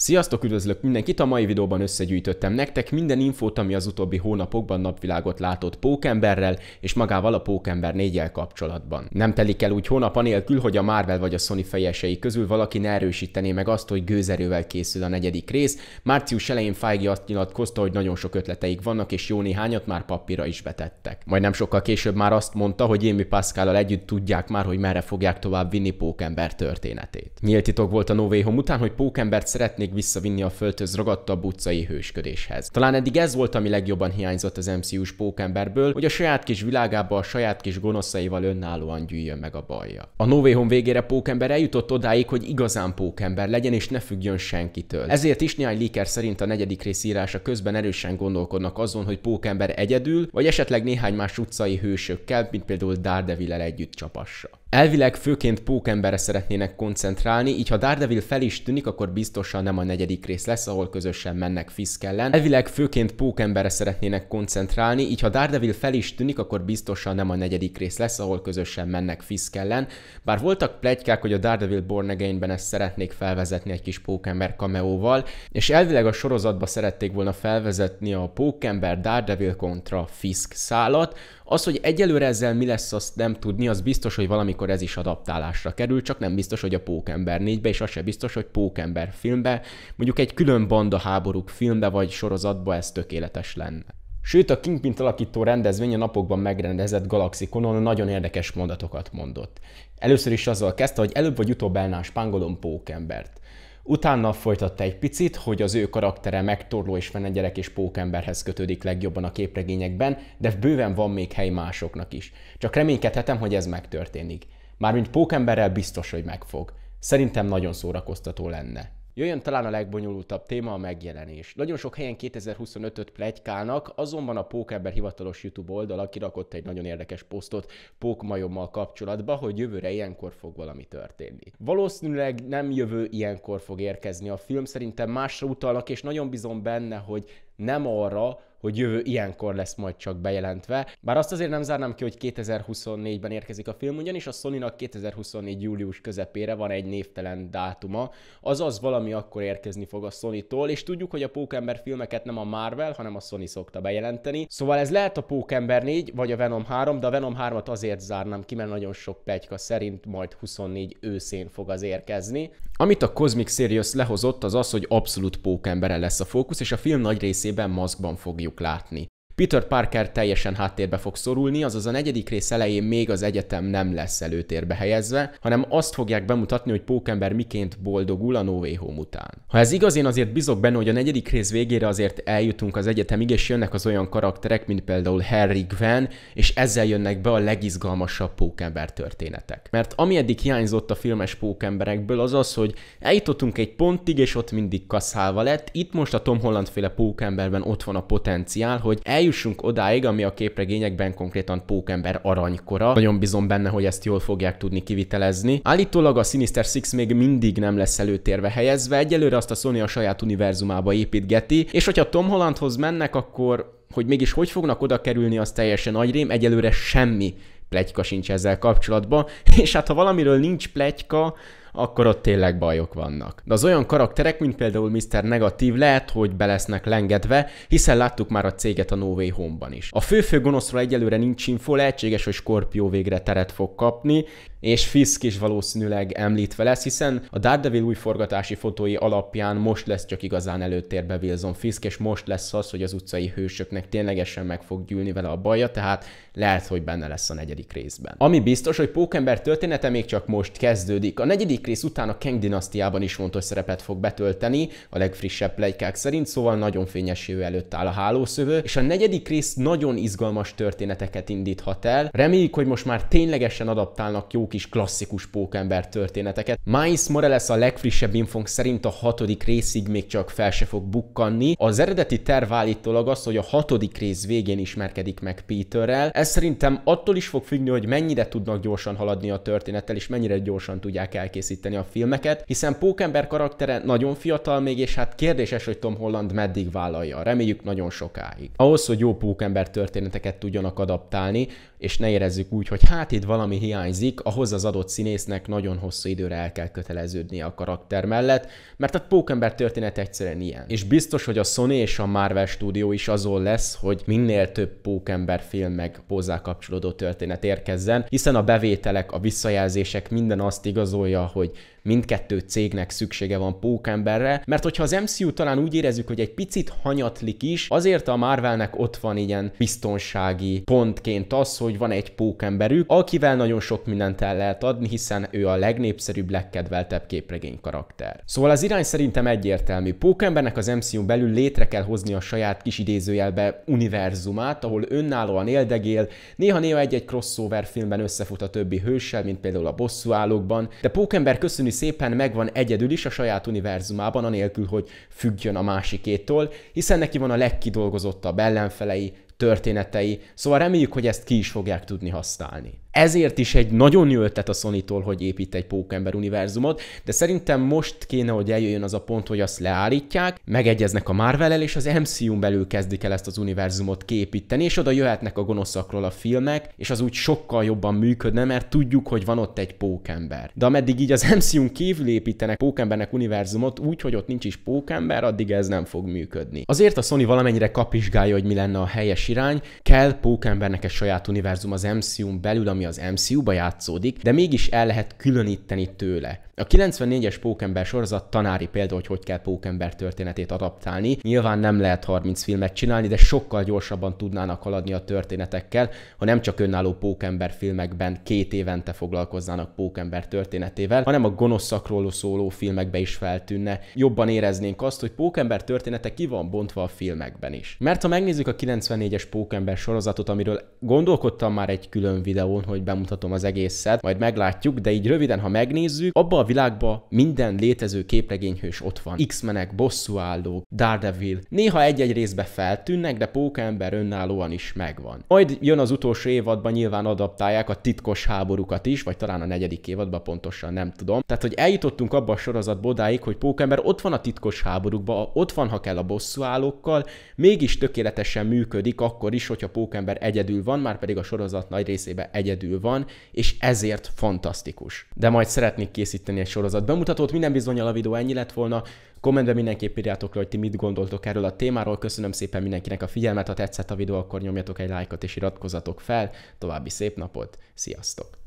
Sziasztok, üdvözlök mindenkit! A mai videóban összegyűjtöttem nektek minden infót, ami az utóbbi hónapokban napvilágot látott pókemberrel és magával a pókember 4 kapcsolatban. Nem telik el úgy hónap anélkül, hogy a Marvel vagy a Sony fejesei közül valaki ne erősítené meg azt, hogy gőzerővel készül a negyedik rész. Március elején Feige azt nyilatkozta, hogy nagyon sok ötleteik vannak és jó néhányat már papíra is betettek. Majd nem sokkal később már azt mondta, hogy Émi Pászkállal együtt tudják már, hogy merre fogják tovább vinni pókember történetét. Nyílt titok volt a Novéhom után, hogy pókembert szeretnék még visszavinni a földhöz ragadtabb utcai hősködéshez. Talán eddig ez volt, ami legjobban hiányzott az MCU-s pókemberből, hogy a saját kis világába a saját kis gonoszaival önállóan gyűjjön meg a bajja. A No Way Home végére pókember eljutott odáig, hogy igazán pókember legyen és ne függjön senkitől. Ezért is néhány leaker szerint a negyedik rész írása közben erősen gondolkodnak azon, hogy pókember egyedül, vagy esetleg néhány más utcai hősökkel, mint például Daredevil együtt csapassa. Elvileg főként pókemberre szeretnének koncentrálni, így ha Daredevil fel is tűnik, akkor biztosan nem a negyedik rész lesz, ahol közösen mennek Fisk ellen. Elvileg főként pókemberre szeretnének koncentrálni, így ha Daredevil fel is tűnik, akkor biztosan nem a negyedik rész lesz, ahol közösen mennek Fisk ellen. Bár voltak plegykák, hogy a Daredevil Born Again-ben ezt szeretnék felvezetni egy kis pókember kameóval, és elvileg a sorozatba szerették volna felvezetni a pókember Daredevil kontra Fisk szálat. Az, hogy egyelőre ezzel mi lesz, azt nem tudni, az biztos, hogy valami akkor ez is adaptálásra kerül, csak nem biztos, hogy a Pókember 4-be, és az se biztos, hogy Pókember filmbe, mondjuk egy külön banda háborúk filmbe vagy sorozatba ez tökéletes lenne. Sőt, a Kingpin alakító rendezvény a napokban megrendezett konon nagyon érdekes mondatokat mondott. Először is azzal kezdte, hogy előbb vagy utóbb elnál pangolom pókembert. Utána folytatta egy picit, hogy az ő karaktere megtorló és gyerek és pókemberhez kötődik legjobban a képregényekben, de bőven van még hely másoknak is. Csak reménykedhetem, hogy ez megtörténik. Mármint pókemberrel biztos, hogy megfog. Szerintem nagyon szórakoztató lenne. Jöjjön talán a legbonyolultabb téma a megjelenés. Nagyon sok helyen 2025-öt plegykálnak, azonban a Pókember hivatalos YouTube oldala kirakott egy nagyon érdekes posztot pókmajommal kapcsolatban, hogy jövőre ilyenkor fog valami történni. Valószínűleg nem jövő ilyenkor fog érkezni a film, szerintem másra utalnak, és nagyon bizon benne, hogy nem arra, hogy jövő ilyenkor lesz majd csak bejelentve. Bár azt azért nem zárnám ki, hogy 2024-ben érkezik a film, ugyanis a Sony-nak 2024. július közepére van egy névtelen dátuma, azaz valami akkor érkezni fog a Sony-tól, és tudjuk, hogy a Pókember filmeket nem a Marvel, hanem a Sony szokta bejelenteni. Szóval ez lehet a Pókember 4, vagy a Venom 3, de a Venom 3-at azért zárnám ki, mert nagyon sok pegyka szerint majd 24 őszén fog az érkezni. Amit a Cosmic Sirius lehozott, az az, hogy abszolút Pókemberre lesz a fókusz, és a film nagy részében maszkban jó fogjuk látni. Peter Parker teljesen háttérbe fog szorulni, azaz a negyedik rész elején még az egyetem nem lesz előtérbe helyezve, hanem azt fogják bemutatni, hogy Pókember miként boldogul a Nové Home után. Ha ez igaz, én azért bizok benne, hogy a negyedik rész végére azért eljutunk az egyetemig, és jönnek az olyan karakterek, mint például Harry Gwen, és ezzel jönnek be a legizgalmasabb Pókember történetek. Mert ami eddig hiányzott a filmes Pókemberekből, az az, hogy eljutottunk egy pontig, és ott mindig kaszálva lett, itt most a Tom Holland féle Pókemberben ott van a potenciál, hogy eljutunk eljussunk odáig, ami a képregényekben konkrétan pókember aranykora. Nagyon bízom benne, hogy ezt jól fogják tudni kivitelezni. Állítólag a Sinister Six még mindig nem lesz előtérve helyezve, egyelőre azt a Sony a saját univerzumába építgeti, és hogyha Tom Hollandhoz mennek, akkor hogy mégis hogy fognak oda kerülni, az teljesen agyrém, egyelőre semmi pletyka sincs ezzel kapcsolatban, és hát ha valamiről nincs pletyka, akkor ott tényleg bajok vannak. De az olyan karakterek, mint például Mr. Negatív lehet, hogy be lesznek lengedve, hiszen láttuk már a céget a No Way Home-ban is. A főfő gonoszról egyelőre nincs info, lehetséges, hogy Scorpio végre teret fog kapni, és Fisk is valószínűleg említve lesz, hiszen a Daredevil új forgatási fotói alapján most lesz csak igazán előtérbe Wilson Fisk, és most lesz az, hogy az utcai hősöknek ténylegesen meg fog gyűlni vele a baja, tehát lehet, hogy benne lesz a negyedik részben. Ami biztos, hogy Pókember története még csak most kezdődik. A negyedik rész után a Kang dinasztiában is fontos szerepet fog betölteni, a legfrissebb plejkák szerint, szóval nagyon fényes jövő előtt áll a hálószövő, és a negyedik rész nagyon izgalmas történeteket indíthat el. Reméljük, hogy most már ténylegesen adaptálnak jó kis klasszikus pókember történeteket. Miles Morales a legfrissebb infónk szerint a hatodik részig még csak fel se fog bukkanni. Az eredeti terv állítólag az, hogy a hatodik rész végén ismerkedik meg Peterrel. Ez szerintem attól is fog függni, hogy mennyire tudnak gyorsan haladni a történettel, és mennyire gyorsan tudják elkészíteni a filmeket, hiszen pókember karaktere nagyon fiatal még, és hát kérdéses, hogy Tom Holland meddig vállalja. Reméljük nagyon sokáig. Ahhoz, hogy jó pókember történeteket tudjanak adaptálni, és ne érezzük úgy, hogy hát itt valami hiányzik, ahhoz az adott színésznek nagyon hosszú időre el kell köteleződnie a karakter mellett, mert a Pókember történet egyszerűen ilyen. És biztos, hogy a Sony és a Marvel stúdió is azon lesz, hogy minél több Pókember film meg hozzá kapcsolódó történet érkezzen, hiszen a bevételek, a visszajelzések minden azt igazolja, hogy mindkettő cégnek szüksége van pókemberre, mert hogyha az MCU talán úgy érezzük, hogy egy picit hanyatlik is, azért a Marvelnek ott van ilyen biztonsági pontként az, hogy van egy pókemberük, akivel nagyon sok mindent el lehet adni, hiszen ő a legnépszerűbb, legkedveltebb képregény karakter. Szóval az irány szerintem egyértelmű. Pókembernek az MCU belül létre kell hozni a saját kis idézőjelbe univerzumát, ahol önállóan éldegél, néha-néha egy-egy crossover filmben összefut a többi hőssel, mint például a bosszúállókban, de Pókember köszönő tudni szépen megvan egyedül is a saját univerzumában, anélkül, hogy függjön a másikétól, hiszen neki van a legkidolgozottabb ellenfelei, történetei, szóval reméljük, hogy ezt ki is fogják tudni használni. Ezért is egy nagyon jó ötlet a sony hogy épít egy pókember univerzumot, de szerintem most kéne, hogy eljöjjön az a pont, hogy azt leállítják, megegyeznek a marvel és az MCU-n belül kezdik el ezt az univerzumot képíteni, és oda jöhetnek a gonoszakról a filmek, és az úgy sokkal jobban működne, mert tudjuk, hogy van ott egy pókember. De ameddig így az MCU-n kívül építenek pókembernek univerzumot úgy, hogy ott nincs is pókember, addig ez nem fog működni. Azért a Sony valamennyire kapizsgálja, hogy mi lenne a helyes irány, kell pókembernek egy saját univerzum az MCU-n belül, ami ami az MCU-ba játszódik, de mégis el lehet különíteni tőle. A 94-es Pókember sorozat tanári példa, hogy hogy kell Pókember történetét adaptálni. Nyilván nem lehet 30 filmet csinálni, de sokkal gyorsabban tudnának haladni a történetekkel, ha nem csak önálló Pókember filmekben két évente foglalkoznának Pókember történetével, hanem a gonoszakról szóló filmekbe is feltűnne. Jobban éreznénk azt, hogy Pókember története ki van bontva a filmekben is. Mert ha megnézzük a 94-es Pókember sorozatot, amiről gondolkodtam már egy külön videón, hogy bemutatom az egészet, majd meglátjuk, de így röviden, ha megnézzük, abba a világba minden létező képregényhős ott van. X-menek, bosszúállók, Daredevil, néha egy-egy részbe feltűnnek, de Pókember önállóan is megvan. Majd jön az utolsó évadban nyilván adaptálják a titkos háborúkat is, vagy talán a negyedik évadban pontosan nem tudom. Tehát, hogy eljutottunk abba a sorozatba odáig, hogy Pókember ott van a titkos háborúkban, ott van, ha kell a bosszúállókkal, mégis tökéletesen működik akkor is, hogyha Pókember egyedül van, már pedig a sorozat nagy részében egyedül egyedül van, és ezért fantasztikus. De majd szeretnék készíteni egy sorozat bemutatót, minden bizonyal a videó ennyi lett volna, Kommentben mindenképp írjátok le, hogy ti mit gondoltok erről a témáról. Köszönöm szépen mindenkinek a figyelmet, ha tetszett a videó, akkor nyomjatok egy lájkot és iratkozatok fel. További szép napot, sziasztok!